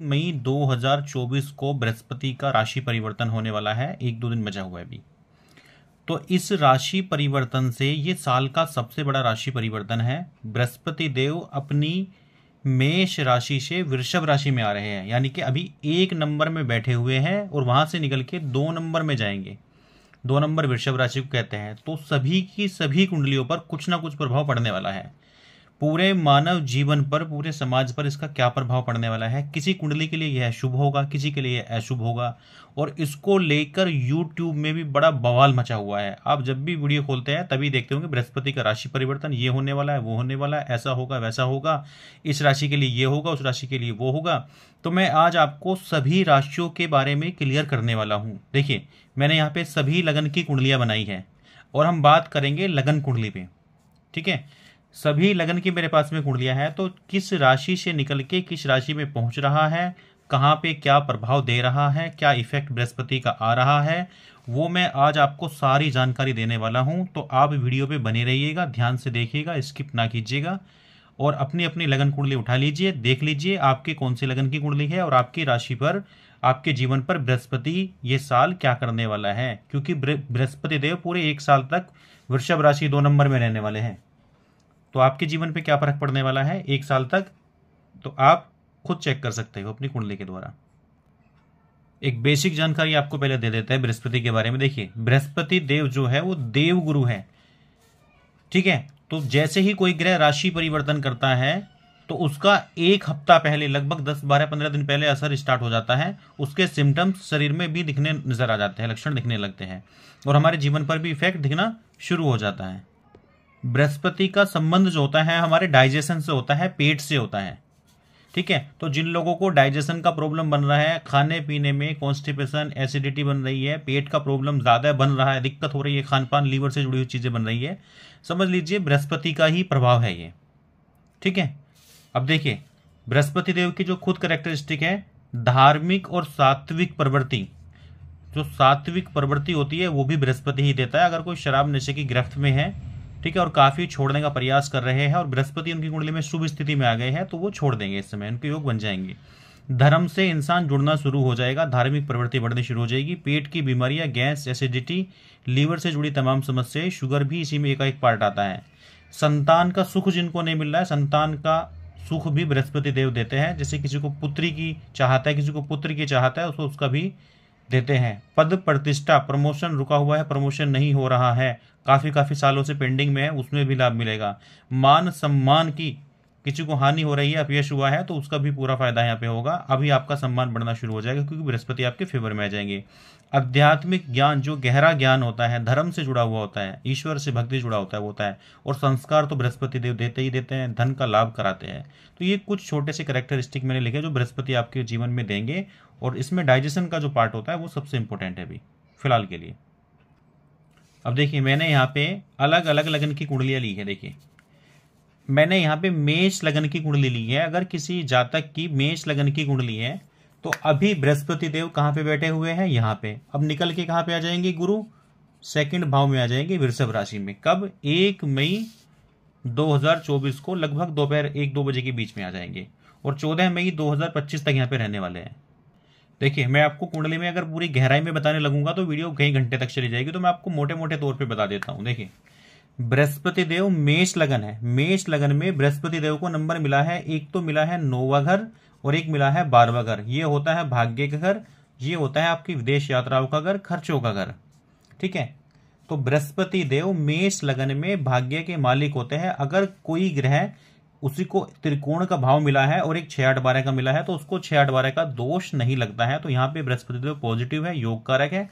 मई 2024 को बृहस्पति का राशि परिवर्तन होने वाला है एक दो दिन बचा हुआ है अभी तो इस राशि परिवर्तन से ये साल का सबसे बड़ा राशि परिवर्तन है बृहस्पति देव अपनी मेष राशि से वृषभ राशि में आ रहे हैं यानी कि अभी एक नंबर में बैठे हुए हैं और वहां से निकल के दो नंबर में जाएंगे दो नंबर वृषभ राशि को कहते हैं तो सभी की सभी कुंडलियों पर कुछ ना कुछ प्रभाव पड़ने वाला है पूरे मानव जीवन पर पूरे समाज पर इसका क्या प्रभाव पड़ने वाला है किसी कुंडली के लिए यह शुभ होगा किसी के लिए अशुभ होगा और इसको लेकर यूट्यूब में भी बड़ा बवाल मचा हुआ है आप जब भी वीडियो खोलते हैं तभी देखते होंगे बृहस्पति का राशि परिवर्तन ये होने वाला है वो होने वाला है ऐसा होगा वैसा होगा इस राशि के लिए ये होगा उस राशि के लिए वो होगा तो मैं आज आपको सभी राशियों के बारे में क्लियर करने वाला हूँ देखिए मैंने यहाँ पर सभी लगन की कुंडलियाँ बनाई हैं और हम बात करेंगे लगन कुंडली पर ठीक है सभी लगन की मेरे पास में कुंडलियाँ हैं तो किस राशि से निकल के किस राशि में पहुँच रहा है कहाँ पे क्या प्रभाव दे रहा है क्या इफेक्ट बृहस्पति का आ रहा है वो मैं आज आपको सारी जानकारी देने वाला हूँ तो आप वीडियो पे बने रहिएगा ध्यान से देखिएगा स्किप ना कीजिएगा और अपनी अपनी लगन कुंडली उठा लीजिए देख लीजिए आपके कौन सी लगन की कुंडली है और आपकी राशि पर आपके जीवन पर बृहस्पति ये साल क्या करने वाला है क्योंकि बृहस्पति देव पूरे एक साल तक वृषभ राशि दो नंबर में रहने वाले हैं तो आपके जीवन पे क्या फर्क पड़ने वाला है एक साल तक तो आप खुद चेक कर सकते हो अपनी कुंडली के द्वारा एक बेसिक जानकारी आपको पहले दे देता है बृहस्पति के बारे में देखिए बृहस्पति देव जो है वो देव गुरु है ठीक है तो जैसे ही कोई ग्रह राशि परिवर्तन करता है तो उसका एक हफ्ता पहले लगभग दस बारह पंद्रह दिन पहले असर स्टार्ट हो जाता है उसके सिम्टम्स शरीर में भी दिखने नजर आ जाते हैं लक्षण दिखने लगते हैं और हमारे जीवन पर भी इफेक्ट दिखना शुरू हो जाता है बृहस्पति का संबंध जो होता है हमारे डाइजेशन से होता है पेट से होता है ठीक है तो जिन लोगों को डाइजेशन का प्रॉब्लम बन रहा है खाने पीने में कॉन्स्टिपेशन एसिडिटी बन रही है पेट का प्रॉब्लम ज़्यादा बन रहा है दिक्कत हो रही है खान पान लीवर से जुड़ी हुई चीज़ें बन रही है समझ लीजिए बृहस्पति का ही प्रभाव है ये ठीक है अब देखिए बृहस्पति देव की जो खुद करेक्टरिस्टिक है धार्मिक और सात्विक प्रवृत्ति जो सात्विक प्रवृत्ति होती है वो भी बृहस्पति ही देता है अगर कोई शराब नशे की गिरफ्त में है ठीक है और काफी छोड़ने का प्रयास कर रहे हैं और बृहस्पति उनकी कुंडली में शुभ स्थिति में आ गए हैं तो वो छोड़ देंगे इस समय उनके योग बन जाएंगे धर्म से इंसान जुड़ना शुरू हो जाएगा धार्मिक प्रवृत्ति बढ़नी शुरू हो जाएगी पेट की बीमारियां गैस एसिडिटी लीवर से जुड़ी तमाम समस्याएं शुगर भी इसी में एक एक पार्ट आता है संतान का सुख जिनको नहीं मिल रहा है संतान का सुख भी बृहस्पति देव देते हैं जैसे किसी को पुत्री की चाहता है किसी को पुत्र की चाहता है उसको तो उसका भी देते हैं पद प्रतिष्ठा प्रमोशन रुका हुआ है प्रमोशन नहीं हो रहा है काफ़ी काफ़ी सालों से पेंडिंग में है उसमें भी लाभ मिलेगा मान सम्मान की किसी को हानि हो रही है अपयश हुआ है तो उसका भी पूरा फायदा यहाँ पे होगा अभी आपका सम्मान बढ़ना शुरू हो जाएगा क्योंकि बृहस्पति आपके फेवर में आ जाएंगे आध्यात्मिक ज्ञान जो गहरा ज्ञान होता है धर्म से जुड़ा हुआ होता है ईश्वर से भक्ति जुड़ा होता है वो होता है और संस्कार तो बृहस्पति देव देते ही देते हैं धन का लाभ कराते हैं तो ये कुछ छोटे से करेक्टरिस्टिक मैंने लिखे जो बृहस्पति आपके जीवन में देंगे और इसमें डाइजेशन का जो पार्ट होता है वो सबसे इंपॉर्टेंट है अभी फिलहाल के लिए अब देखिए मैंने यहाँ पे अलग अलग लगन की कुंडलियाँ ली है देखिए मैंने यहाँ पे मेष लगन की कुंडली ली है अगर किसी जातक की मेष लगन की कुंडली है तो अभी बृहस्पति देव कहां पे बैठे हुए हैं यहां पे अब निकल के कहां पे आ जाएंगे गुरु सेकंड भाव में आ जाएंगे वृषभ राशि में कब एक मई 2024 को लगभग दोपहर एक दो बजे के बीच में आ जाएंगे और 14 मई 2025 तक यहां पे रहने वाले हैं देखिए मैं आपको कुंडली में अगर पूरी गहराई में बताने लगूंगा तो वीडियो कई घंटे तक चली जाएगी तो मैं आपको मोटे मोटे तौर पर बता देता हूं देखिए बृहस्पति देव मेष लगन है मेष लगन में बृहस्पति देव को नंबर मिला है एक तो मिला है नोवा घर और एक मिला है बारवा घर ये होता है भाग्य का घर ये होता है आपकी विदेश यात्राओं का घर खर्चों का घर ठीक है तो बृहस्पति देव मेष लगन में भाग्य के मालिक होते हैं अगर कोई ग्रह उसी को त्रिकोण का भाव मिला है और एक छह आठ बारह का मिला है तो उसको छह आठ बारह का दोष नहीं लगता है तो यहाँ पे बृहस्पति देव पॉजिटिव है योग कारक है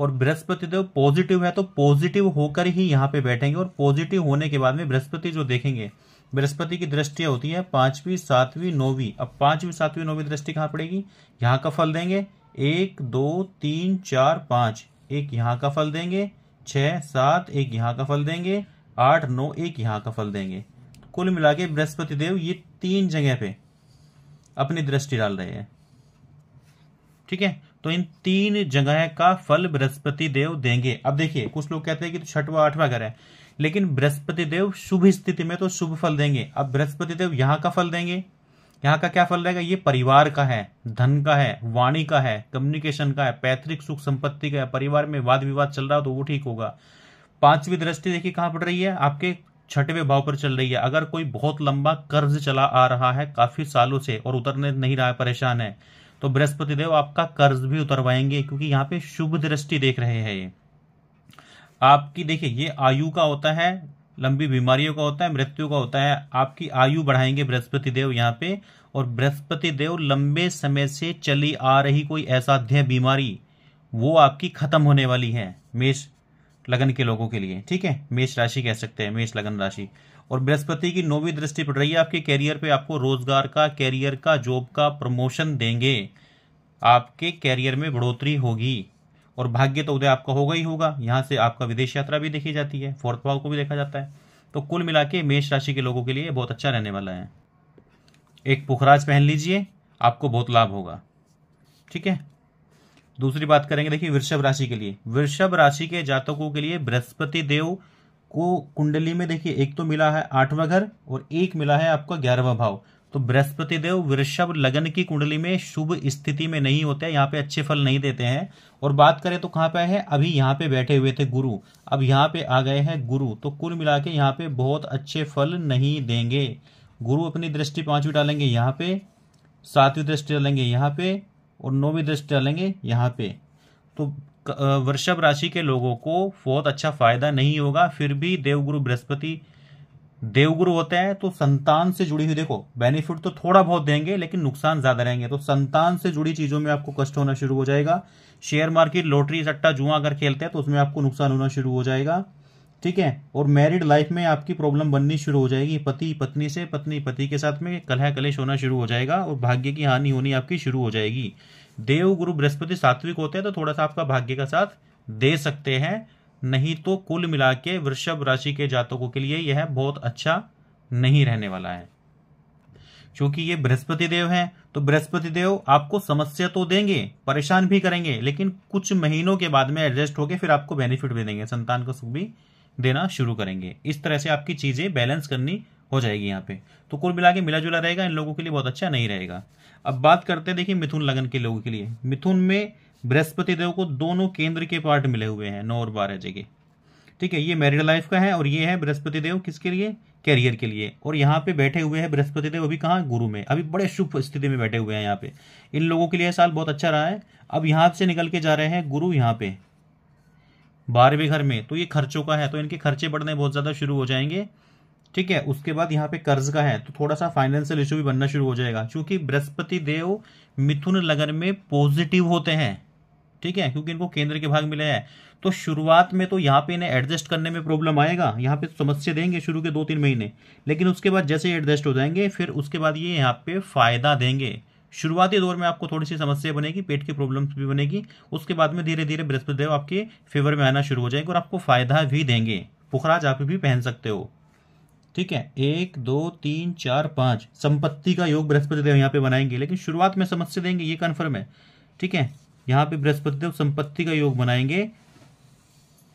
और बृहस्पति देव पॉजिटिव है तो पॉजिटिव होकर ही यहाँ पे बैठेंगे और पॉजिटिव होने के बाद में बृहस्पति जो देखेंगे बृहस्पति की दृष्टि होती है पांचवी सातवीं नौवीं अब पांचवी सातवीं नौवीं दृष्टि कहाँ पड़ेगी यहाँ का फल देंगे एक दो तीन चार पांच एक यहाँ का फल देंगे छह सात एक यहाँ का फल देंगे आठ नौ एक यहाँ का फल देंगे कुल मिला के बृहस्पति देव ये तीन जगह पे अपनी दृष्टि डाल रहे हैं ठीक है तो इन तीन जगह का फल बृहस्पति देव देंगे अब देखिए कुछ लोग कहते हैं कि तो छठवा आठवा घर है लेकिन बृहस्पति देव शुभ स्थिति में तो शुभ फल देंगे अब बृहस्पति देव यहाँ का फल देंगे यहाँ का क्या फल रहेगा ये परिवार का है धन का है वाणी का है कम्युनिकेशन का है पैतृक सुख संपत्ति का है परिवार में वाद विवाद चल रहा हो तो वो ठीक होगा पांचवी दृष्टि देखिए कहाँ पड़ रही है आपके छठवें भाव पर चल रही है अगर कोई बहुत लंबा कर्ज चला आ रहा है काफी सालों से और उतरने नहीं रहा है परेशान है तो बृहस्पति देव आपका कर्ज भी उतरवाएंगे क्योंकि यहाँ पे शुभ दृष्टि देख रहे हैं ये आपकी देखिए ये आयु का होता है लंबी बीमारियों का होता है मृत्यु का होता है आपकी आयु बढ़ाएंगे बृहस्पति देव यहाँ पे और बृहस्पति देव लंबे समय से चली आ रही कोई असाध्य बीमारी वो आपकी खत्म होने वाली है मेष लगन के लोगों के लिए ठीक है मेष राशि कह सकते हैं मेष लगन राशि और बृहस्पति की नौवीं दृष्टि पड़ रही है आपके कैरियर पे आपको रोजगार का कैरियर का जॉब का प्रमोशन देंगे आपके कैरियर में बढ़ोतरी होगी और भाग्य तो उदय आपका होगा ही होगा यहाँ से आपका विदेश यात्रा भी देखी जाती है फोर्थ भाव को भी देखा जाता है तो कुल मिला के मेष राशि के लोगों के लिए बहुत अच्छा रहने वाला है एक पुखराज पहन लीजिए आपको बहुत लाभ होगा ठीक है दूसरी बात करेंगे देखिए वृषभ राशि के लिए वृषभ राशि के जातकों के लिए बृहस्पति देव को कुंडली में देखिए एक तो मिला है आठवां घर और एक मिला है आपका ग्यारहवा भाव तो बृहस्पति देव वृषभ लगन की कुंडली में शुभ स्थिति में नहीं होते यहाँ पे अच्छे फल नहीं देते हैं और बात करें तो कहाँ पे है अभी यहाँ पे बैठे हुए थे गुरु अब यहाँ पे आ गए हैं गुरु तो कुल मिला के यहाँ पे बहुत अच्छे फल नहीं देंगे गुरु अपनी दृष्टि पांचवी डालेंगे यहाँ पे सातवीं दृष्टि डालेंगे यहाँ पे और नौवीं दृष्टि डालेंगे यहाँ पे तो वृषभ राशि के लोगों को बहुत अच्छा फायदा नहीं होगा फिर भी देवगुरु बृहस्पति देवगुरु होते हैं तो संतान से जुड़ी हुई देखो बेनिफिट तो थोड़ा बहुत देंगे लेकिन नुकसान ज्यादा रहेंगे तो संतान से जुड़ी चीजों में आपको कष्ट होना शुरू हो जाएगा शेयर मार्केट लॉटरी सट्टा जुआ अगर खेलते हैं तो उसमें आपको नुकसान होना शुरू हो जाएगा ठीक है और मैरिड लाइफ में आपकी प्रॉब्लम बननी शुरू हो जाएगी पति पत्नी से पत्नी पति के साथ में कलह कलेश होना शुरू हो जाएगा और भाग्य की हानि होनी आपकी शुरू हो जाएगी देव गुरु बृहस्पति सात्विक होते हैं तो थोड़ा सा आपका भाग्य का साथ दे सकते हैं नहीं तो कुल मिला के वृषभ राशि के जातकों के लिए यह बहुत अच्छा नहीं रहने वाला है क्योंकि ये बृहस्पति देव है तो बृहस्पति देव आपको समस्या तो देंगे परेशान भी करेंगे लेकिन कुछ महीनों के बाद में एडजस्ट होके फिर आपको बेनिफिट भी देंगे संतान को सुख भी देना शुरू करेंगे इस तरह से आपकी चीजें बैलेंस करनी हो जाएगी यहाँ पे तो कुल मिला के मिला जुला रहेगा इन लोगों के लिए बहुत अच्छा नहीं रहेगा अब बात करते हैं देखिए मिथुन लगन के लोगों के लिए मिथुन में बृहस्पति देव को दोनों केंद्र के पार्ट मिले हुए हैं नौ और बारह जगह ठीक है ये मैरिड लाइफ का है और ये है बृहस्पति देव किसके लिए कैरियर के लिए और यहाँ पे बैठे हुए हैं बृहस्पति देव अभी कहाँ गुरु में अभी बड़े शुभ स्थिति में बैठे हुए हैं यहाँ पे इन लोगों के लिए साल बहुत अच्छा रहा है अब यहाँ से निकल के जा रहे हैं गुरु यहाँ पे बारहवें घर में तो ये खर्चों का है तो इनके खर्चे बढ़ने बहुत ज़्यादा शुरू हो जाएंगे ठीक है उसके बाद यहाँ पे कर्ज का है तो थोड़ा सा फाइनेंशियल इशू भी बनना शुरू हो जाएगा क्योंकि बृहस्पति देव मिथुन लगन में पॉजिटिव होते हैं ठीक है क्योंकि इनको केंद्र के भाग मिले हैं तो शुरुआत में तो यहाँ पे इन्हें एडजस्ट करने में प्रॉब्लम आएगा यहाँ पे समस्या देंगे शुरू के दो तीन महीने लेकिन उसके बाद जैसे एडजस्ट हो जाएंगे फिर उसके बाद ये यहाँ पे फायदा देंगे शुरुआती दौर में आपको थोड़ी सी समस्या बनेगी पेट की प्रॉब्लम्स भी बनेगी उसके बाद में धीरे धीरे बृहस्पतिदेव आपके फेवर में आना शुरू हो जाएंगे और आपको फायदा भी देंगे पुखराज आप भी पहन सकते हो ठीक है एक दो तीन चार पाँच संपत्ति का योग बृहस्पति देव यहाँ पे बनाएंगे लेकिन शुरुआत में समस्या देंगे ये कन्फर्म है ठीक है यहाँ पे बृहस्पति और संपत्ति का योग बनाएंगे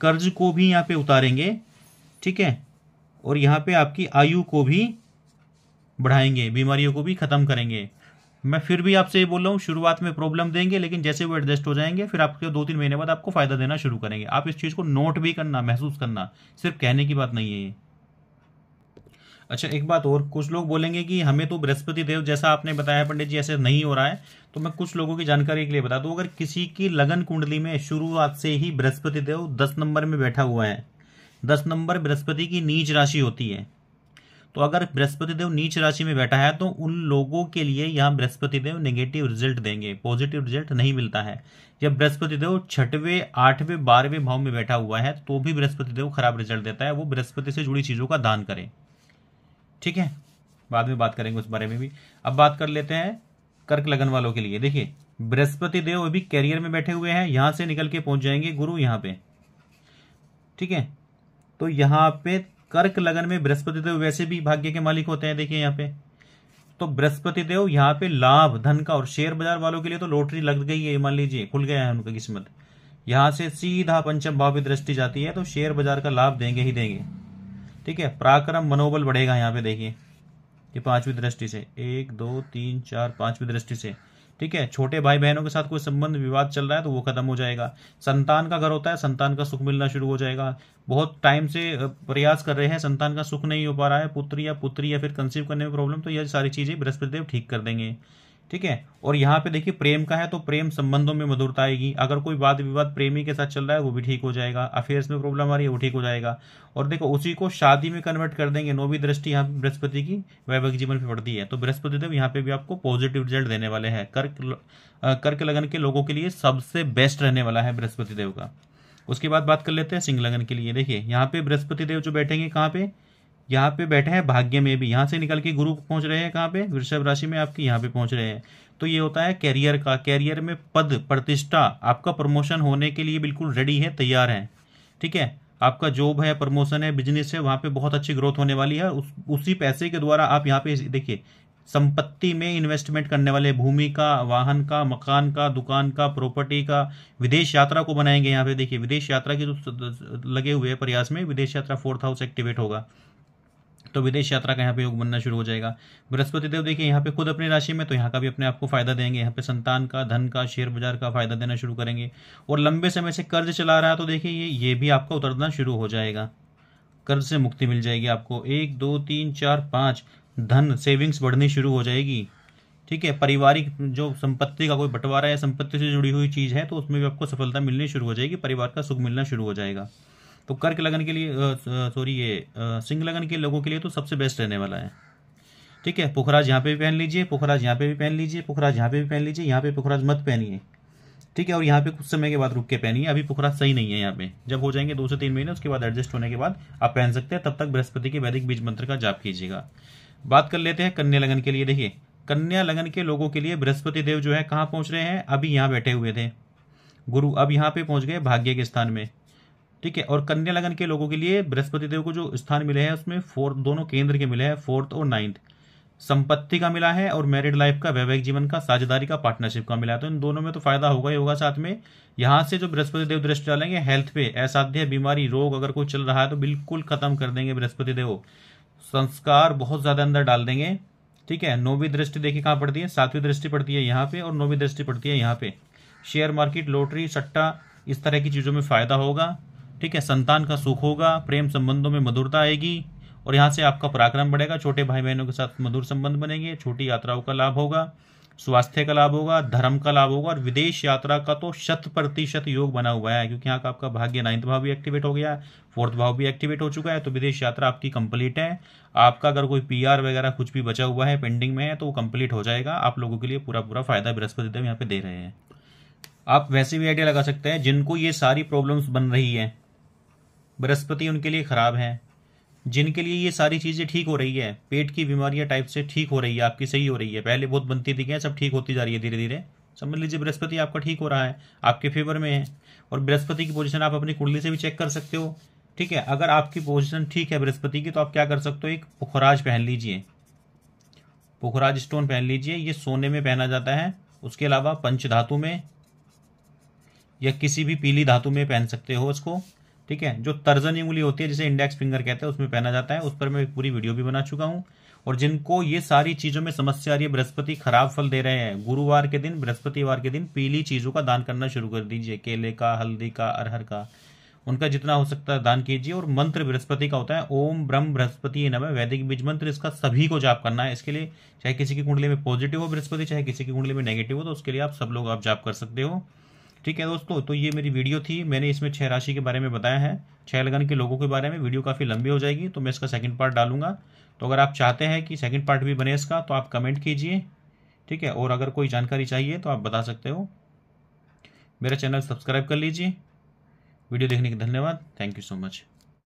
कर्ज को भी यहाँ पे उतारेंगे ठीक है और यहाँ पे आपकी आयु को भी बढ़ाएंगे बीमारियों को भी ख़त्म करेंगे मैं फिर भी आपसे ये बोल रहा हूँ शुरुआत में प्रॉब्लम देंगे लेकिन जैसे वो एडजस्ट हो जाएंगे फिर आपके दो तीन महीने बाद आपको फ़ायदा देना शुरू करेंगे आप इस चीज़ को नोट भी करना महसूस करना सिर्फ कहने की बात नहीं है ये अच्छा एक बात और कुछ लोग बोलेंगे कि हमें तो बृहस्पति देव जैसा आपने बताया पंडित जी ऐसे नहीं हो रहा है तो मैं कुछ लोगों की जानकारी के लिए बता दूं अगर किसी की लगन कुंडली में शुरुआत से ही बृहस्पति देव दस नंबर में बैठा हुआ है दस नंबर बृहस्पति की नीच राशि होती है तो अगर बृहस्पति देव नीच राशि में बैठा है तो उन लोगों के लिए यहाँ बृहस्पति देव नेगेटिव रिजल्ट देंगे पॉजिटिव रिजल्ट नहीं मिलता है जब बृहस्पति देव छठवें आठवें बारहवें भाव में बैठा हुआ है तो भी बृहस्पति देव खराब रिजल्ट देता है वो बृहस्पति से जुड़ी चीजों का दान करें ठीक है बाद में बात करेंगे उस बारे में भी अब बात कर लेते हैं कर्क लगन वालों के लिए देखिए बृहस्पति देव अभी कैरियर में बैठे हुए हैं यहां से निकल के पहुंच जाएंगे गुरु यहां पे ठीक है तो यहां पे कर्क लगन में बृहस्पति देव वैसे भी भाग्य के मालिक होते हैं देखिए यहां पे तो बृहस्पति देव यहां पे लाभ धन का और शेयर बाजार वालों के लिए तो लॉटरी लग गई है मान लीजिए खुल गया है उनका किस्मत यहां से सीधा पंचम भाव की दृष्टि जाती है तो शेयर बाजार का लाभ देंगे ही देंगे ठीक है पराक्रम मनोबल बढ़ेगा यहाँ पे देखिए ये पांचवी दृष्टि से एक दो तीन चार पांचवी दृष्टि से ठीक है छोटे भाई बहनों के साथ कोई संबंध विवाद चल रहा है तो वो खत्म हो जाएगा संतान का घर होता है संतान का सुख मिलना शुरू हो जाएगा बहुत टाइम से प्रयास कर रहे हैं संतान का सुख नहीं हो पा रहा है पुत्र या पुत्री या फिर कंसीव करने में प्रॉब्लम तो यह सारी चीजें बृहस्पतिदेव ठीक कर देंगे ठीक है और यहाँ पे देखिए प्रेम का है तो प्रेम संबंधों में मधुरता आएगी अगर कोई वाद विवाद प्रेमी के साथ चल रहा है वो भी ठीक हो जाएगा अफेयर्स में प्रॉब्लम आ रही है वो ठीक हो जाएगा और देखो उसी को शादी में कन्वर्ट कर देंगे नौवीं दृष्टि यहाँ बृहस्पति की वैवाहिक जीवन पर पड़ती है तो बृहस्पति देव यहाँ पे भी आपको पॉजिटिव रिजल्ट देने वाले हैं कर्क कर्क लगन के लोगों के लिए सबसे बेस्ट रहने वाला है बृहस्पति देव का उसके बाद बात कर लेते हैं सिंह लगन के लिए देखिए यहाँ पे बृहस्पति देव जो बैठेंगे कहाँ पे यहाँ पे बैठे हैं भाग्य में भी यहाँ से निकल के गुरु पहुंच रहे हैं कहाँ पे वृषभ राशि में आपके यहाँ पे पहुंच रहे हैं तो ये होता है कैरियर का कैरियर में पद प्रतिष्ठा आपका प्रमोशन होने के लिए बिल्कुल रेडी है तैयार है ठीक है आपका जॉब है प्रमोशन है बिजनेस है वहाँ पे बहुत अच्छी ग्रोथ होने वाली है उस, उसी पैसे के द्वारा आप यहाँ पे देखिए संपत्ति में इन्वेस्टमेंट करने वाले भूमि का वाहन का मकान का दुकान का प्रॉपर्टी का विदेश यात्रा को बनाएंगे यहाँ पे देखिए विदेश यात्रा के जो लगे हुए प्रयास में विदेश यात्रा फोर्थ हाउस एक्टिवेट होगा तो विदेश यात्रा का यहाँ पे योग बनना शुरू हो जाएगा बृहस्पति देव देखिए यहाँ पे खुद अपनी राशि में तो यहाँ का भी अपने आप को फायदा देंगे यहाँ पे संतान का धन का शेयर बाजार का फायदा देना शुरू करेंगे और लंबे समय से कर्ज चला रहा है तो देखिए ये ये भी आपका उतरना शुरू हो जाएगा कर्ज से मुक्ति मिल जाएगी आपको एक दो तीन चार पाँच धन सेविंग्स बढ़नी शुरू हो जाएगी ठीक है पारिवारिक जो संपत्ति का कोई बंटवारा है संपत्ति से जुड़ी हुई चीज़ है तो उसमें भी आपको सफलता मिलनी शुरू हो जाएगी परिवार का सुख मिलना शुरू हो जाएगा तो कर्क लगन के लिए सॉरी ये सिंह लगन के लोगों के लिए तो सबसे बेस्ट रहने वाला है ठीक है पुखराज यहाँ पे भी पहन लीजिए पुखराज यहाँ पे भी पहन लीजिए पुखराज यहाँ पे भी पहन लीजिए यहाँ पे पुखराज मत पहनिए ठीक है और यहाँ पे कुछ समय के बाद रुक के पहनिए अभी पुखराज सही नहीं है यहाँ पे जब हो जाएंगे दो से तीन महीने उसके बाद एडजस्ट होने के बाद आप पहन सकते हैं तब तक बृहस्पति के वैदिक बीज मंत्र का जाप कीजिएगा बात कर लेते हैं कन्या लगन के लिए देखिए कन्या लगन के लोगों के लिए बृहस्पति देव जो है कहाँ पहुँच रहे हैं अभी यहाँ बैठे हुए थे गुरु अब यहाँ पे पहुँच गए भाग्य के स्थान में ठीक है और कन्या लगन के लोगों के लिए बृहस्पति देव को जो स्थान मिले हैं उसमें फोर्थ दोनों केंद्र के मिले हैं फोर्थ और नाइन्थ संपत्ति का मिला है और मैरिड लाइफ का वैवाहिक जीवन का साझेदारी का पार्टनरशिप का मिला है तो इन दोनों में तो फायदा होगा ही होगा साथ में यहाँ से जो बृहस्पति देव दृष्टि डालेंगे हेल्थ पे असाध्य बीमारी रोग अगर कोई चल रहा है तो बिल्कुल खत्म कर देंगे बृहस्पति देव संस्कार बहुत ज्यादा अंदर डाल देंगे ठीक है नौवीं दृष्टि देखिए कहाँ पड़ती है सातवीं दृष्टि पड़ती है यहाँ पे और नौवीं दृष्टि पड़ती है यहाँ पे शेयर मार्केट लॉटरी सट्टा इस तरह की चीज़ों में फायदा होगा ठीक है संतान का सुख होगा प्रेम संबंधों में मधुरता आएगी और यहाँ से आपका पराक्रम बढ़ेगा छोटे भाई बहनों के साथ मधुर संबंध बनेंगे छोटी यात्राओं का लाभ होगा स्वास्थ्य का लाभ होगा धर्म का लाभ होगा और विदेश यात्रा का तो शत प्रतिशत योग बना हुआ है क्योंकि यहाँ का आपका भाग्य नाइन्थ भाव भी एक्टिवेट हो गया फोर्थ भाव भी एक्टिवेट हो चुका है तो विदेश यात्रा आपकी कंप्लीट है आपका अगर कोई पीआर वगैरह कुछ भी बचा हुआ है पेंडिंग में है तो वो कंप्लीट हो जाएगा आप लोगों के लिए पूरा पूरा फायदा बृहस्पति देव यहाँ पे दे रहे हैं आप वैसे भी आइडिया लगा सकते हैं जिनको ये सारी प्रॉब्लम्स बन रही है बृहस्पति उनके लिए ख़राब हैं जिनके लिए ये सारी चीज़ें ठीक हो रही है पेट की बीमारियां टाइप से ठीक हो रही है आपकी सही हो रही है पहले बहुत बनती थी क्या सब ठीक होती जा रही है धीरे धीरे समझ लीजिए बृहस्पति आपका ठीक हो रहा है आपके फेवर में है और बृहस्पति की पोजिशन आप अपनी कुंडली से भी चेक कर सकते हो ठीक है अगर आपकी पोजिशन ठीक है बृहस्पति की तो आप क्या कर सकते हो एक पुखराज पहन लीजिए पुखराज स्टोन पहन लीजिए ये सोने में पहना जाता है उसके अलावा पंच धातु में या किसी भी पीली धातु में पहन सकते हो उसको ठीक है जो तर्जनी उंगली होती है जिसे इंडेक्स फिंगर कहते हैं उसमें पहना जाता है उस पर मैं पूरी वीडियो भी बना चुका हूं और जिनको ये सारी चीजों में समस्या आ रही है बृहस्पति खराब फल दे रहे हैं गुरुवार के दिन बृहस्पतिवार के दिन पीली चीजों का दान करना शुरू कर दीजिए केले का हल्दी का अरहर का उनका जितना हो सकता है दान कीजिए और मंत्र बृहस्पति का होता है ओम ब्रह्म बृहस्पति नम वैदिक बीज मंत्र इसका सभी को जाप करना है इसके लिए चाहे किसी की कुंडली में पॉजिटिव हो बृहस्पति चाहे किसी की कुंडली में नेगेटिव हो तो उसके लिए आप सब लोग आप जाप कर सकते हो ठीक है दोस्तों तो ये मेरी वीडियो थी मैंने इसमें छह राशि के बारे में बताया है छह लगन के लोगों के बारे में वीडियो काफ़ी लंबी हो जाएगी तो मैं इसका सेकंड पार्ट डालूंगा तो अगर आप चाहते हैं कि सेकंड पार्ट भी बने इसका तो आप कमेंट कीजिए ठीक है और अगर कोई जानकारी चाहिए तो आप बता सकते हो मेरा चैनल सब्सक्राइब कर लीजिए वीडियो देखने के धन्यवाद थैंक यू सो मच